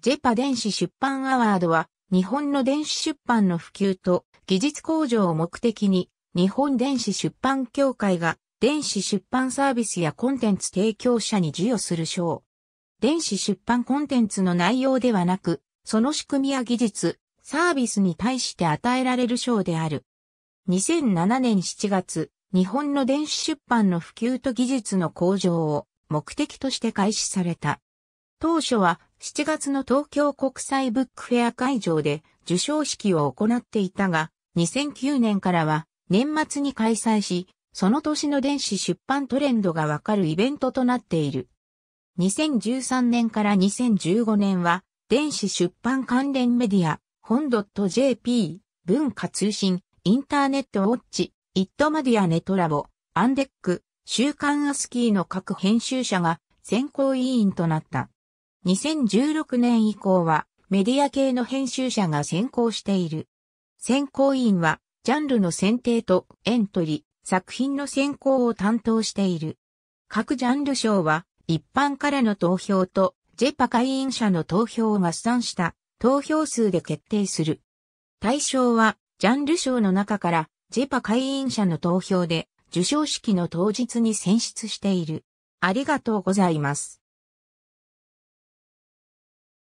ジェパ電子出版アワードは、日本の電子出版の普及と技術向上を目的に、日本電子出版協会が電子出版サービスやコンテンツ提供者に授与する賞。電子出版コンテンツの内容ではなく、その仕組みや技術、サービスに対して与えられる賞である。2007年7月、日本の電子出版の普及と技術の向上を目的として開始された。当初は7月の東京国際ブックフェア会場で受賞式を行っていたが、2009年からは年末に開催し、その年の電子出版トレンドがわかるイベントとなっている。2013年から2015年は、電子出版関連メディア、本 .jp、文化通信、インターネットウォッチ、イットマディアネトラボ、アンデック、週刊アスキーの各編集者が選考委員となった。2016年以降はメディア系の編集者が先行している。選考委員はジャンルの選定とエントリー、作品の選考を担当している。各ジャンル賞は一般からの投票とジェパ会員者の投票を合算した投票数で決定する。対象はジャンル賞の中からジェパ会員者の投票で受賞式の当日に選出している。ありがとうございます。